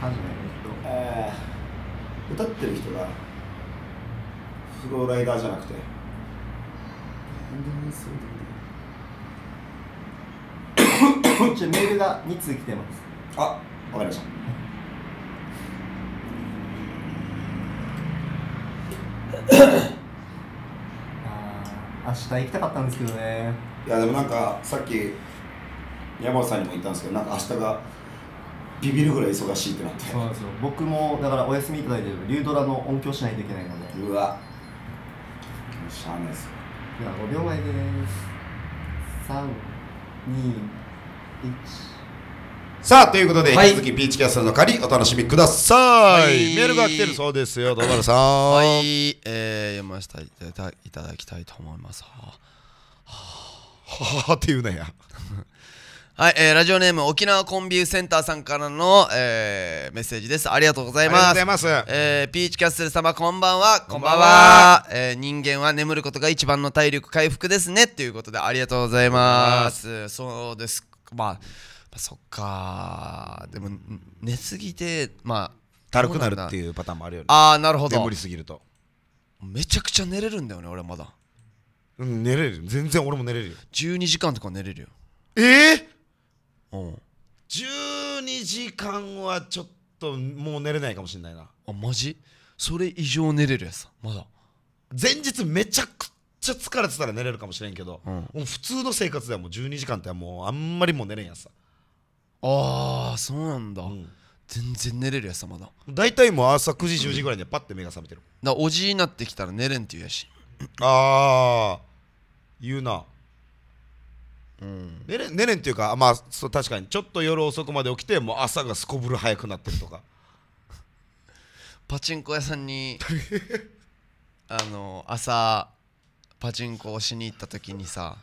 キャじゃないえー、歌ってる人がフローライダーじゃなくて ちメールが2通来てますあわかりました 明日行きたかったんですけどねいやでもなんかさっき山本さんにも言ったんですけどなんか明日がビビるぐらい忙しいってなってそうなんですよ僕もだからお休みいただいてリュードラの音響しないといけないのでうわしゃあないですよでは5秒前です321さあ、ということで、はい、引き続きピーチキャスターの仮、お楽しみください。はい、メールが来てるそうですよ、ドバルさん。はい、えー、読ませていたいただきたいと思います。はあ、はあ、はあ、って言うなや。はい、えー、ラジオネーム沖縄コンビューセンターさんからの、えー、メッセージです。ありがとうございます。ありがとうございます。えー、ピーチキャッスル様、こんばんは。こんばんは。えー、人間は眠ることが一番の体力回復ですね。ということで、ありがとうございます。そうです。まあ、そっか。でも、寝すぎて、まあ、だるくなるっていうパターンもあるよね。ああ、なるほど。眠りすぎると。めちゃくちゃ寝れるんだよね、俺まだ。うん、寝れる。全然俺も寝れるよ。12時間とか寝れるよ。ええーうん12時間はちょっともう寝れないかもしれないなあマジそれ以上寝れるやつまだ前日めちゃくちゃ疲れてたら寝れるかもしれんけど、うんもう普通の生活ではもう12時間ってもうあんまりもう寝れんやつさああそうなんだ、うん全然寝れるやつまだ大体もう朝9時10時ぐらいにパッて目が覚めてる、な、おじいになってきたら寝れんって言うやしああ言うなうん、寝れ寝れんっていうかまあそう確かにちょっと夜遅くまで起きてもう朝がすこぶる早くなってるとかパチンコ屋さんに あの朝パチンコをしに行った時にさ、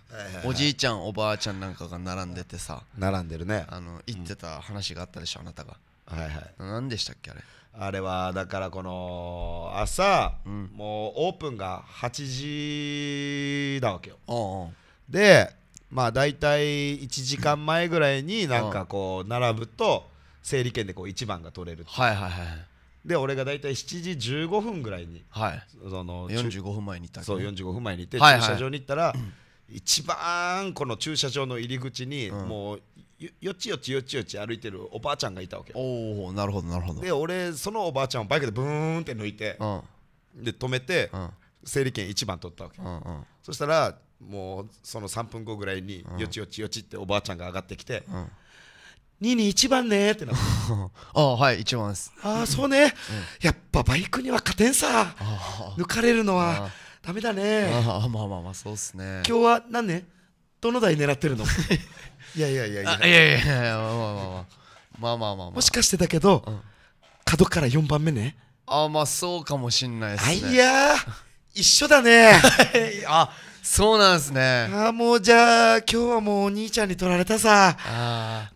おじいちゃんおばあちゃんなんかが並んでてさ並んでるねあの行ってた話があったでしょ、うん、あなたがはいはい何でしたっけあれあれはだからこの朝、うん、もうオープンが8時だわけよでまあ大体1時間前ぐらいになんかこう並ぶと整理券でこう1番が取れるはいはいはいで俺が大体7時15分ぐらいに、はい、その45分前に行ったそう45分前に行って駐車場に行ったら、一番この駐車場の入り口に、もうよちよちよちよち歩いてるおばあちゃんがいたわけおおなるほどなるほどで俺そのおばあちゃんをバイクでブーンって抜いて、で止めて、整理券1番取ったわけ、そしたらもうその3分後ぐらいによちよちよちっておばあちゃんが上がってきて、ニニ1番ねってなって ああはい1番ですああそうね、うん、やっぱバイクには勝てんさ抜かれるのはダメだねああまあまあまあそうっすね今日は何ねどの台狙ってるの いやいやいやいやいやいやいやまあまあまあまあまあまあ、もしかしてだけど、うん、角から4番目ねああまあそうかもしんないですねあいや 一緒だねあそうなんですねああもうじゃあ今日はもうお兄ちゃんに取られたさ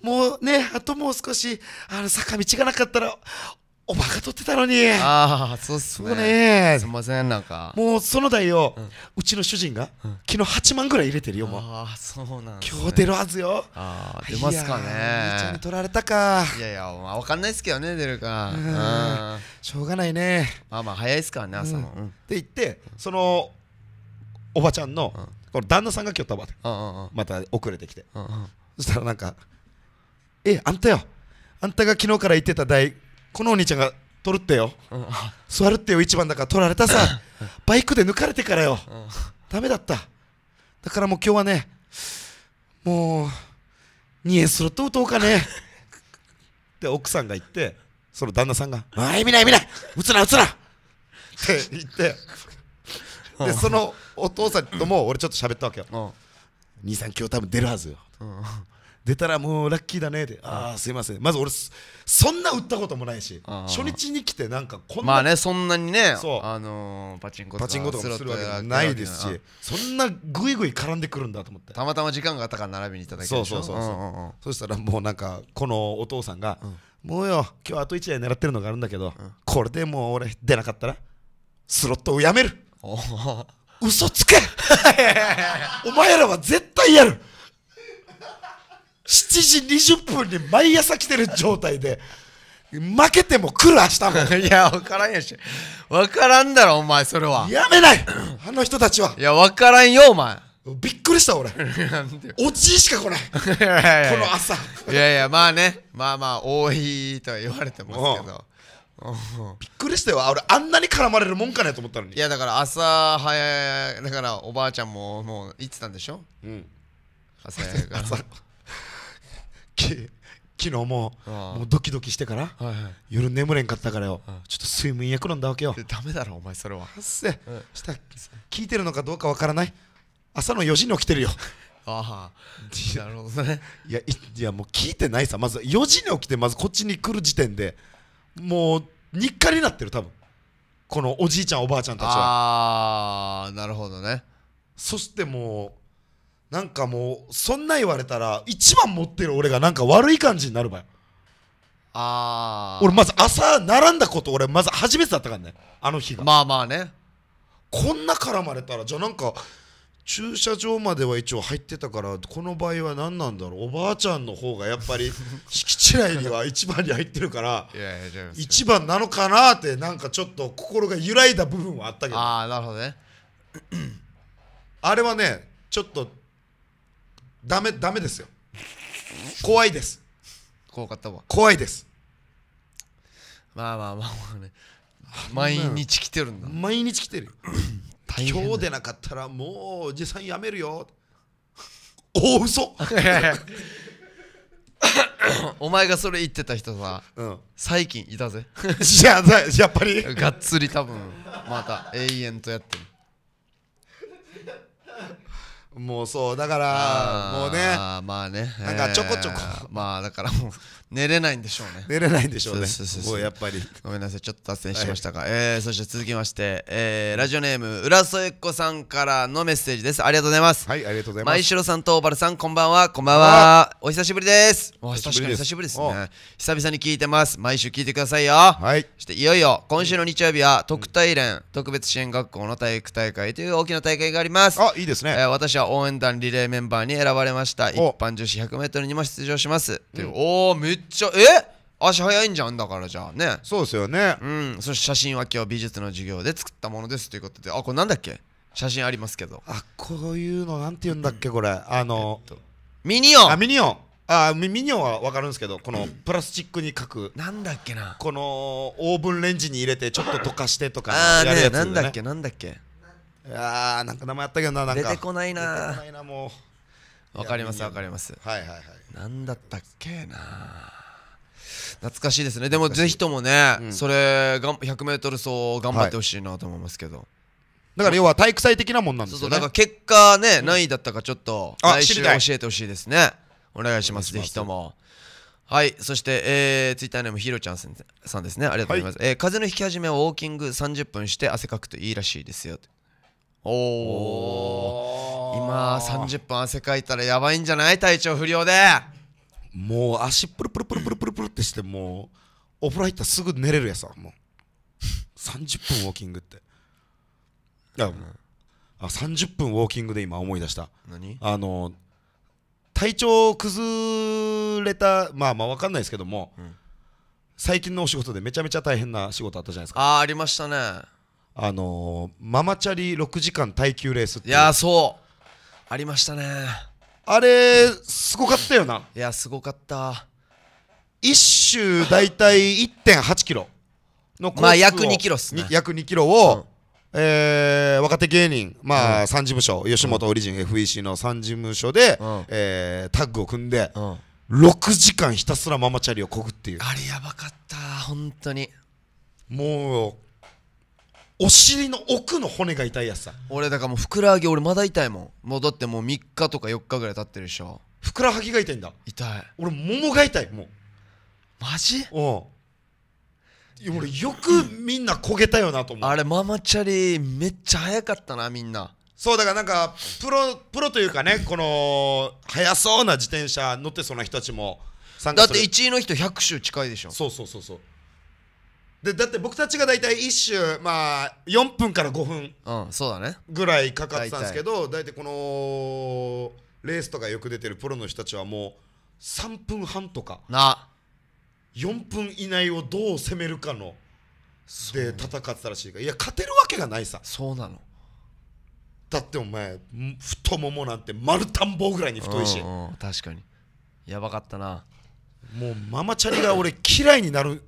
もうねあともう少しあの坂道がなかったらおバカ取ってたのにああそうっすねねすいませんなんかもうその代を、うん、うちの主人が、うん、昨日8万ぐらい入れてるよもうああそうなん、ね、今日出るはずよああ出ますかね兄ちゃんに取られたかいやいや、まあ、分かんないっすけどね出るかうんしょうがないねまあまあ早いっすからね朝も。うん、って言ってそのおばちゃんの、この旦那さんが今日たばて、また遅れてきて、そしたらなんか「えあんたよあんたが昨日から言ってた台このお兄ちゃんが取るってよ、座るってよ一番だから取られたさバイクで抜かれてからよ、うん、ダメだっただからもう今日はねもう2円するとどとうかねって 奥さんが言ってその旦那さんが「ああ意味ない意味ない打つな打つな!」って言ってでそのお父さんとも俺ちょっと喋ったわけよ兄さん今日多分出るはずよ出たらもうラッキーだねでああすいませんまず俺そんな売ったこともないし初日に来てなんかこんなまあねそんなにねあのー、パチンコとかパチンコとかもするわけないですしそんなぐいぐい絡んでくるんだと思ってたまたま時間があったから並びにいただけそうそうそうそうそしたらもうなんかこのお父さんが、うん、もうよ今日あと1台狙ってるのがあるんだけど、うん、これでもう俺出なかったらスロットをやめる 嘘つけ お前らは絶対やる7時20分に毎朝来てる状態で負けても来る明日も いや分からんやし分からんだろお前それはやめないあの人たちはいや分からんよお前びっくりした俺おじいしか来ないこの朝いやいやまあねまあまあ多いとは言われてますけどびっくりしたよ俺あんなに絡まれるもんかねと思ったのにいやだから朝早いだからおばあちゃんももう言ってたんでしょうん朝早いから朝昨日ももうドキドキしてから、はいはい、夜眠れんかったからよ、ちょっと睡眠薬飲んだわけよダメだろお前それはうん、した聞いてるのかどうかわからない朝の4時に起きてるよああなるほどねいやいやもう聞いてないさまず4時に起きてまずこっちに来る時点でもう日課になってる多分このおじいちゃんおばあちゃんたちはああなるほどねそしてもうなんかもうそんな言われたら一番持ってる俺がなんか悪い感じになるばよああ俺まず朝並んだこと俺まず初めてだったからねあの日がまあまあねこんな絡まれたらじゃあなんか駐車場までは一応入ってたからこの場合は何なんだろうおばあちゃんの方がやっぱり 敷地内には一番に入ってるから一番なのかなってなんかちょっと心が揺らいだ部分はあったけどああなるほどねあれはねちょっとダメダメですよ怖いです怖かったわ怖いですまあまあまあまあね毎日来てるんだ毎日来てる今日でなかったらもうおじさんやめるよ大嘘 お前がそれ言ってた人さ、うん、最近いたぜじゃあやっぱりがっつり多分また永遠とやってるもうそうだからもうねまあねなんかちょこちょこまあだからもう寝れないんでしょうね寝れないんでしょうねそうやっぱりごめんなさいちょっと脱線しましたが、はい、えー、そして続きまして、えー、ラジオネーム浦添子さんからのメッセージですありがとうございますはいありがとうございます前さんとオ原さんこんばんはこんばんはお久しぶりですお久しぶりです久々に聞いてます毎週聞いてくださいよはいそしていよいよ今週の日曜日は特待連、うん、特別支援学校の体育大会という大きな大会がありますあいいですね、えー、私は応援団リレーメンバーに選ばれました一般女子 100m にも出場します、うん、おおめっちゃえ足早いんじゃんだからじゃあねそうですよねうんそして写真は今日美術の授業で作ったものですということであこれなんだっけ写真ありますけどあこういうのなんて言うんだっけこれ、あの、えっと、ミニオンあミニオンあミニオンは分かるんですけどこのプラスチックに書く、うなんだっけなこのオーブンレンジに入れてちょっと溶かしてとかああねねなんだっけなんだっけあーなんか名前あったけどななんか出てこないな出てこないなもうわかりますわかりますはいはいはい何だったっけな懐かしいですねでもぜひともね、うん、それ 100m 走頑張ってほしいなと思いますけど、はい、だから要は体育祭的なもんなんですよねだから結果ね、何位だったかちょっと来週教えてほしいですねお願いしますぜひともはい、そして、えー、ツイッターネームひろちゃんさんですね。ありがとうございます。はい、えー、風邪の引き始めはウォーキング30分して汗かくといいらしいですよ。おお。今30分汗かいたらやばいんじゃない体調不良でもう足プルプルプルプルプルプルってしてもうお風呂入ったらすぐ寝れるやつもう30分ウォーキングっていやあ30分ウォーキングで今思い出した何あの体調崩れたまあまあ分かんないですけども、うん、最近のお仕事でめちゃめちゃ大変な仕事あったじゃないですかああありましたねあのー、ママチャリ6時間耐久レースっていやそうありましたねあれすごかったよないやすごかった一周大体1.8キロのコースをまあ約2キロっすね約2キロを、えー若手芸人、まあ3事務所吉本オリジン FEC の3事務所で、うんえータッグを組んで、うん6時間ひたすらママチャリをこぐっていうあれやばかった本当にもうお尻の奥の骨が痛いやつさ俺だからもうふくらはぎ俺まだ痛いもんもうだってもう3日とか4日ぐらい経ってるでしょふくらはぎが痛いんだ痛い俺ももが痛いもうマジうんいや俺よくみんな焦げたよなと思うあれママチャリめっちゃ速かったなみんなそうだからなんかプロプロというかねこの速そうな自転車乗ってそうな人たちも参加だって1位の人100周近いでしょそうそうそうそうでだって僕たちが大体一周まあ4分から5分うんそうだねぐらいかかってたんですけど大体このレースとかよく出てるプロの人たちはもう3分半とかな4分以内をどう攻めるかので戦ってたらしいからいや勝てるわけがないさそうなのだってお前太ももなんて丸田んぼぐらいに太いし、うんうん、確かにやばかったなもうママチャリが俺嫌いになる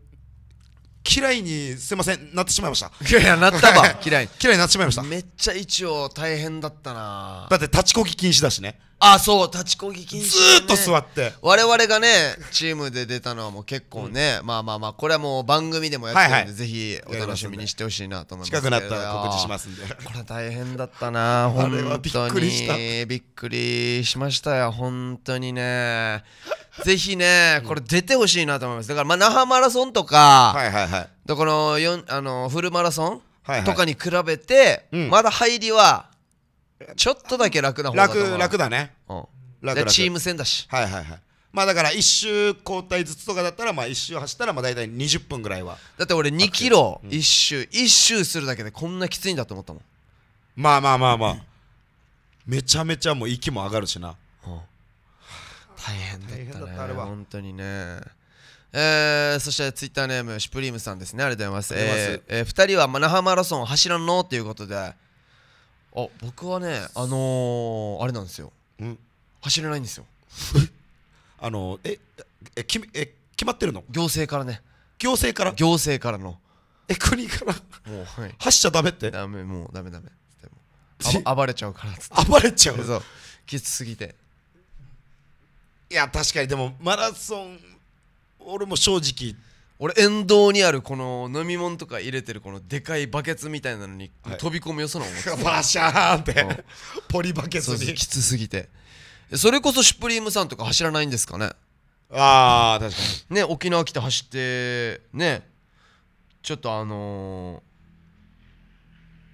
嫌いにすいませんなってしまいましたいやいやなったば嫌い 嫌いになってしまいましためっちゃ一応大変だったなだって立ちこぎ禁止だしねあそう立ちこぎ禁止、ね、ずっと座って我々がねチームで出たのはもう結構ね、うん、まあまあまあこれはもう番組でもやってるんで、はいはい、ぜひお楽しみにしてほしいなと思います近くなったら告知しますんでこれ大変だったな 本当にびっくりしましたよ本当にねぜひね、これ出てほしいなと思います。だから、まあ、那覇マラソンとか、はいはいはい、だからあのフルマラソン、はいはい、とかに比べて、うん、まだ入りはちょっとだけ楽な方だと楽楽だねうん楽楽チーム戦だしはいはいはいまあだから1周交代ずつとかだったらまあ1周走ったらまあ大体20分ぐらいはだって俺2キロ1周1周するだけでこんなきついんだと思ったもんまあまあまあまあめちゃめちゃもう息も上がるしな大変だ大変だったね本当にねえー、そしてツイッターネームシュプリームさんですねありがとうございますいますえーえー、2人は那覇マラソン走らんのということであ僕はねあのー、あれなんですよ、うん、走れないんですよ あのー、ええきえ決まってるの行政からね行政から行政からのえ国からもう、はい、走っちゃダメってダメもうダメダメあ暴れちゃうからっって暴れちゃうそうきつすぎていや確かにでもマラソン俺も正直俺沿道にあるこの飲み物とか入れてるこのでかいバケツみたいなのに飛び込むよその思ってバシャーンって、ポリバケツそにきつすぎてそれこそシュプリームさんとか走らないんですかねああ確かにね沖縄来て走ってねちょっとあの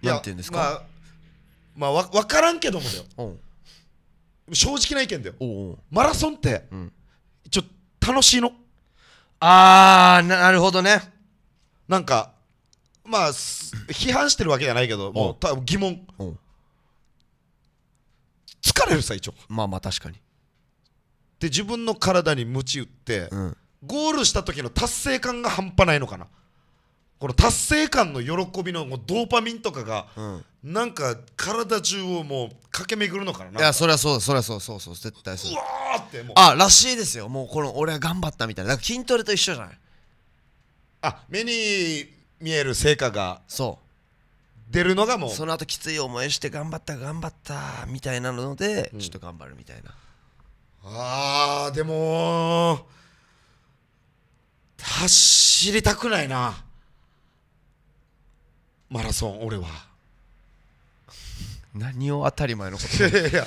ー、なんて言うんですか、まあ、まあ、わ分からんけどもだよ正直な意見だよおうおうマラソンって、うんちょっと楽しいのあーなるほどねなんかまあ批判してるわけじゃないけどもう多分疑問うん疲れるさ一応まあまあ確かにで自分の体に鞭打って、うんゴールした時の達成感が半端ないのかなこの達成感の喜びのもうドーパミンとかがうんなんか体中をもう駆け巡るのかないやそりゃそうそりゃそうそうそう絶対そううわってもうあらしいですよもうこの俺は頑張ったみたいななんか筋トレと一緒じゃないあ目に見える成果がそう出るのがもうその後きつい思いして頑張った頑張ったみたいなので、うんちょっと頑張るみたいなあーでも走りたくないなマラソン俺は 何を当たり前のこといやいや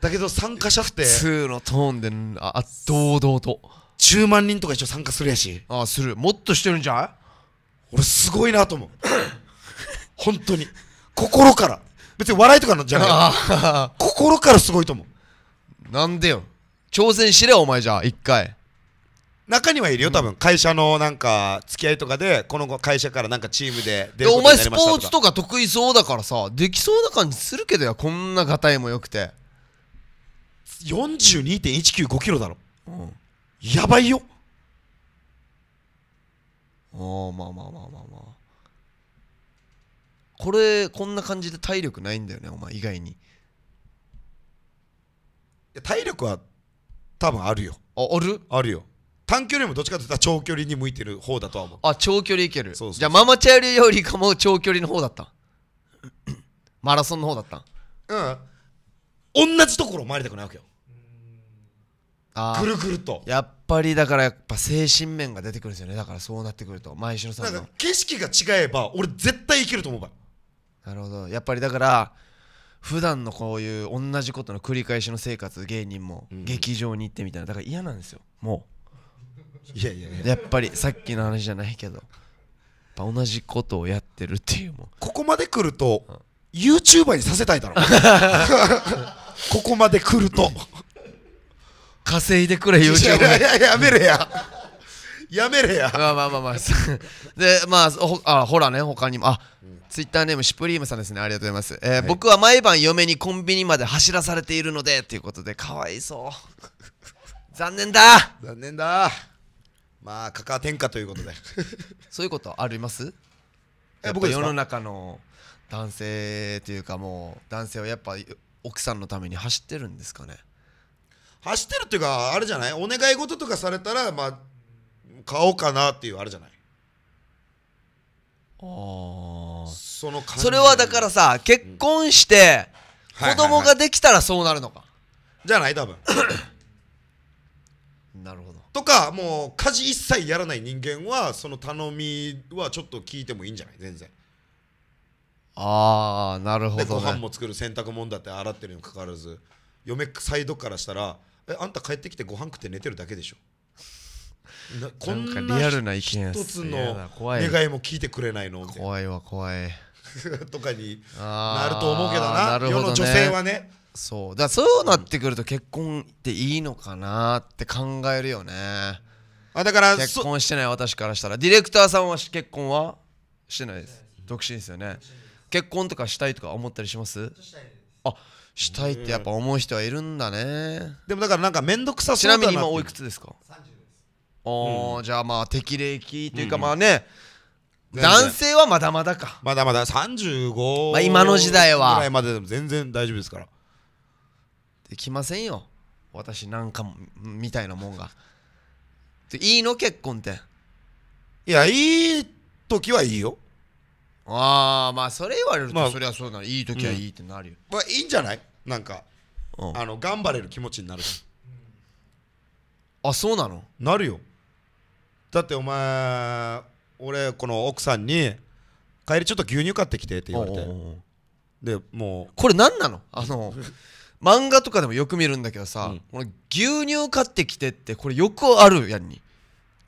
だけど参加者って普通のトーンであ堂々と10万人とか一応参加するやしああするもっとしてるんじゃない俺すごいなと思う 本当に心から別に笑いとかんじゃない心からすごいと思うなんでよ挑戦しれお前じゃあ一回中にはいるよ多分、うん、会社のなんか付き合いとかでこの会社からなんかチームで出るお前スポーツとか得意そうだからさできそうな感じするけどよ、こんながたいもよくて42.195キロだろ、うん、やばいよああまあまあまあまあまあこれこんな感じで体力ないんだよねお前以外に体力は多分あるよああるあるよ短距離もどっちかというと長距離に向いてる方だとは思うあ長距離いけるじゃあママチャリよりかも長距離の方だった マラソンの方だったうん同じところを回りたくないわけよぐるぐるとやっぱりだからやっぱ精神面が出てくるんですよねだからそうなってくると前城さんなんのか景色が違えば俺絶対いけると思うばなるほどやっぱりだから普段のこういう同じことの繰り返しの生活芸人も劇場に行ってみたいなだから嫌なんですよもういやいやいややっぱりさっきの話じゃないけどやっぱ同じことをやってるっていうもうここまで来ると、YouTuber にさせたいだろ ここまで来ると稼いでくれ YouTube いやいややめれややめれやまあまあまあまあ でまあほあほらね他にもあ、うん、ツイッターネームシプリームさんですねありがとうございます、えー、はい、僕は毎晩嫁にコンビニまで走らされているので ということでかわいそう残念だ残念だまあ価格転嫁ということでそういうことありますやっぱ世の中の男性というかもう男性はやっぱ奥さんのために走ってるんですかね走ってるっていうかあれじゃないお願い事とかされたらまあ買おうかなっていうあれじゃないあそのそれはだからさ結婚して子供ができたらそうなるのか、じゃない多分 なるほどとかもう家事一切やらない人間はその頼みはちょっと聞いてもいいんじゃない全然ああなるほど、ね、ご飯も作る洗濯物だって洗ってるにもかかわらず嫁サイドからしたらえあんた帰ってきてご飯食って寝てるだけでしょこんなリアルな意見一つの願いも聞いてくれないの怖いわ怖い とかになると思うけどなな、ね、世の女性はねそうだそうなってくると結婚っていいのかなって考えるよねあだから結婚してない私からしたらディレクターさんは結婚はしてないです独身ですよね結婚とかしたいとか思ったりしますあしたいってやっぱ思う人はいるんだねでもだからなんか面倒くさそうちなみに今おいくつですかお、うん、じゃあまあ適齢期というか、まあね男性はまだまだかまだまだ35、ま今の時代はぐらいまででも全然大丈夫ですからできませんよ私なんかみたいなもんがいいの結婚っていやいい時はいいよああまあそれ言われると、まあ、そりゃそうなのいい時はいいってなるよ、うん、まあいいんじゃないなんか、うん、あの頑張れる気持ちになるじんあそうなのなるよだってお前俺この奥さんに「帰りちょっと牛乳買ってきて」って言われてでもうこれ何なのあの 漫画とかでもよく見るんだけどさ、うん、牛乳買ってきてってこれよくあるやんに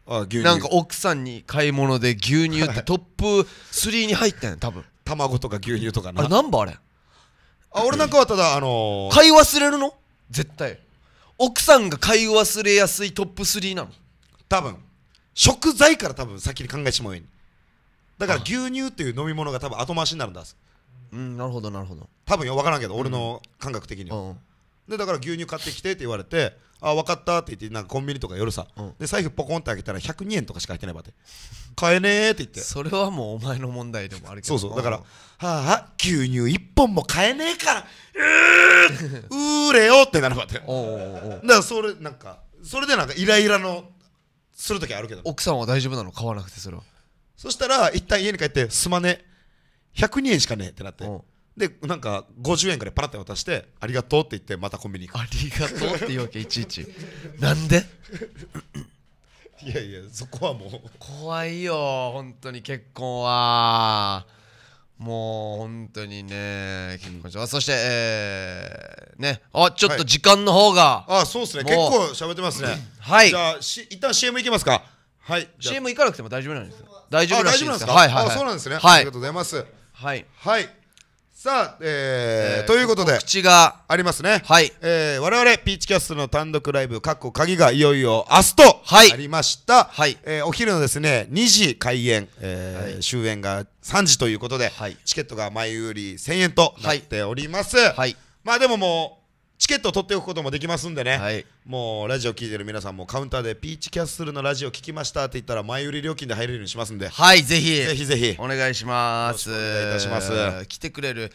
あ牛乳なんか奥さんに買い物で牛乳ってトップ3に入ったんや多分 卵とか牛乳とかなあれ何番あれあ俺なんかはただあのー、買い忘れるの絶対奥さんが買い忘れやすいトップ3なの多分食材から多分先に考えしまうようにだから牛乳っていう飲み物が多分後回しになるんだうんなるほどなるほど多分よ分からんけど、俺の感覚的には、うん、でだから牛乳買ってきてって言われてあ分かったって言ってなんかコンビニとか夜さ、うん、で財布ポコンって開けたら102円とかしか入ってないわって買えねえって言ってそれはもうお前の問題でもあるけどそうそうだからはあ牛乳1本も買えねえからうーれよってなるわけだからそれなんかそれでなんかイライラのする時あるけど奥さんは大丈夫なの買わなくてそれはそしたら一旦家に帰ってすまね102円しかねえってなってでなんか50円からパラッて渡してありがとうって言ってまたコンビニ行くありがとうって言うわけいちいちなんで いやいやそこはもう怖いよ本当に結婚はもう本当にね結婚しそしてえー、ねあちょっと時間の方が、はい、あそうですね結構喋ってますねはいじゃあし一旦 CM いきますかはい CM 行かなくても大丈夫なんです大丈夫らしいですかはいはい、はい、そうなんですね、はい、ありがとうございますはいはいさあ、えー、えー、ということで、口がありますね。はい。えー、我々、ピーチキャストの単独ライブ、かっこ鍵がいよいよ明日と、はい。ありました。はい。えー、お昼のですね、2時開演、えー、はい、終演が3時ということで、はい。チケットが前売り1000円となっております。はい、まあでももう、チケットを取っておくこともできますんでね、はい、もうラジオ聴いてる皆さんもカウンターでピーチキャッスルのラジオ聴きましたって言ったら前売り料金で入れるようにしますんではいぜひぜひぜひお願いしますお願いいたします来てくれる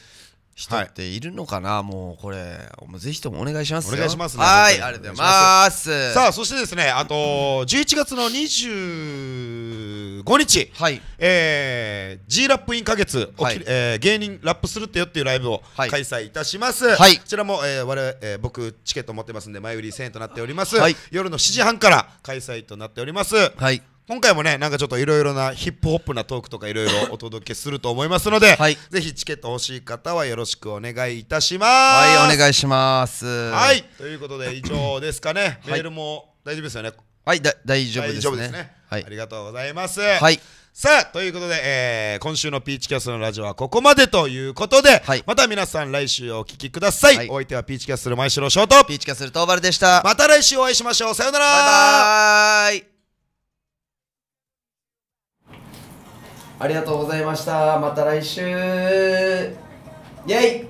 人っているのかな、はい、もうこれもうぜひともお願いしますお願いします、ね、はいありがとうございますさあそしてですねあと11月の25日、はい、えー、G ラップイン花月、はい、えー、芸人ラップするってよっていうライブを開催いたします、はい、こちらも、えー、我々、えー、僕チケット持ってますんで前売り1000円となっております、はい、夜の7時半から開催となっておりますはい今回もねなんかちょっといろいろなヒップホップなトークとかいろいろお届けすると思いますので、はい、ぜひチケット欲しい方はよろしくお願いいたしますはいお願いしますはいということで以上ですかね、メールも大丈夫ですよねはいだ大丈夫ですね、ね、はい、ありがとうございますはいさあということで、えー、今週のピーチキャストのラジオはここまでということで、はい、また皆さん来週お聞きください、はい、お相手はピーチキャストの前城翔とピーチキャストの東原でしたまた来週お会いしましょうさよならバイバーイありがとうございましたまた来週イェイ